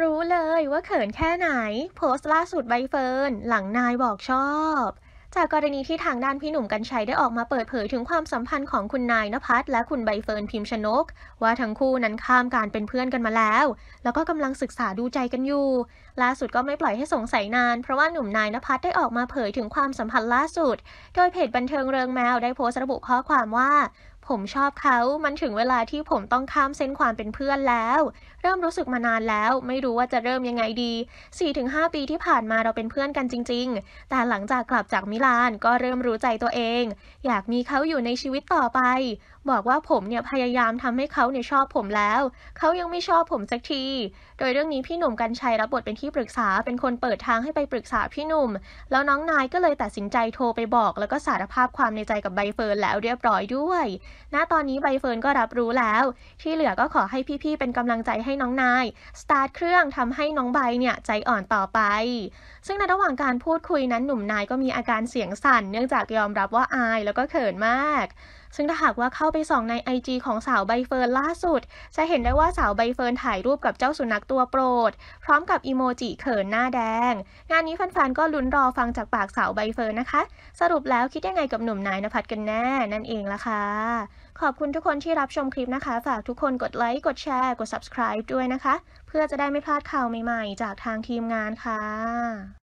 รู้เลยว่าเขินแค่ไหน โพสต์ล่าสุดใบเฟิร์น หลังนายบอกชอบ จากกรณีที่ทางด้านพี่หนุ่มกัญชัยได้ออกมาเปิดเผยถึงความสัมพันธ์ของคุณนายนภัสและคุณใบเฟิร์นพิมชนก ว่าทั้งคู่นั้นข้ามการเป็นเพื่อนกันมาแล้ว แล้วก็กำลังศึกษาดูใจกันอยู่ ล่าสุดก็ไม่ปล่อยให้สงสัยนานเพราะว่าหนุ่มนายนภัสได้ออกมาเผยถึงความสัมพันธ์ล่าสุด โดยเพจบันเทิงเริงแมวได้โพสต์ระบุข้อความว่าผมชอบเขามันถึงเวลาที่ผมต้องข้ามเส้นความเป็นเพื่อนแล้ว เริ่มรู้สึกมานานแล้ว ไม่รู้ว่าจะเริ่มยังไงดี 4-5 ปีที่ผ่านมาเราเป็นเพื่อนกันจริงๆ แต่หลังจากกลับจากมิลานก็เริ่มรู้ใจตัวเอง อยากมีเขาอยู่ในชีวิตต่อไป บอกว่าผมเนี่ยพยายามทำให้เขาเนี่ยชอบผมแล้ว เขายังไม่ชอบผมสักที โดยเรื่องนี้พี่หนุ่มกันชัยรับบทเป็นที่ปรึกษา เป็นคนเปิดทางให้ไปปรึกษาพี่หนุ่ม แล้วน้องนายก็เลยตัดสินใจโทรไปบอกแล้วก็สารภาพความในใจกับใบเฟิร์นแล้วเรียบร้อยด้วยณตอนนี้ใบเฟิร์นก็รับรู้แล้ว ที่เหลือก็ขอให้พี่ๆเป็นกำลังใจให้น้องนาย สตาร์ทเครื่องทำให้น้องใบเนี่ย ใจอ่อนต่อไป ซึ่งในระหว่างการพูดคุยนั้นหนุ่มนายก็มีอาการเสียงสั่น เนื่องจากยอมรับว่าอายแล้วก็เขินมากซึ่งถ้าหากว่าเข้าไปส่องใน IG ของสาวใบเฟิร์นล่าสุด จะเห็นได้ว่าสาวใบเฟิร์นถ่ายรูปกับเจ้าสุนัขตัวโปรด พร้อมกับอีโมจิเขินหน้าแดง งานนี้แฟนๆก็ลุ้นรอฟังจากปากสาวใบเฟิร์นนะคะ สรุปแล้วคิดยังไงกับหนุ่มนายนภัสกันแน่นั่นเองละคะ่ะ ขอบคุณทุกคนที่รับชมคลิปนะคะ ฝากทุกคนกดไลค์กดแชร์กด subscribe ด้วยนะคะ เพื่อจะได้ไม่พลาดข่าวใหม่ๆ จากทางทีมงานค่ะ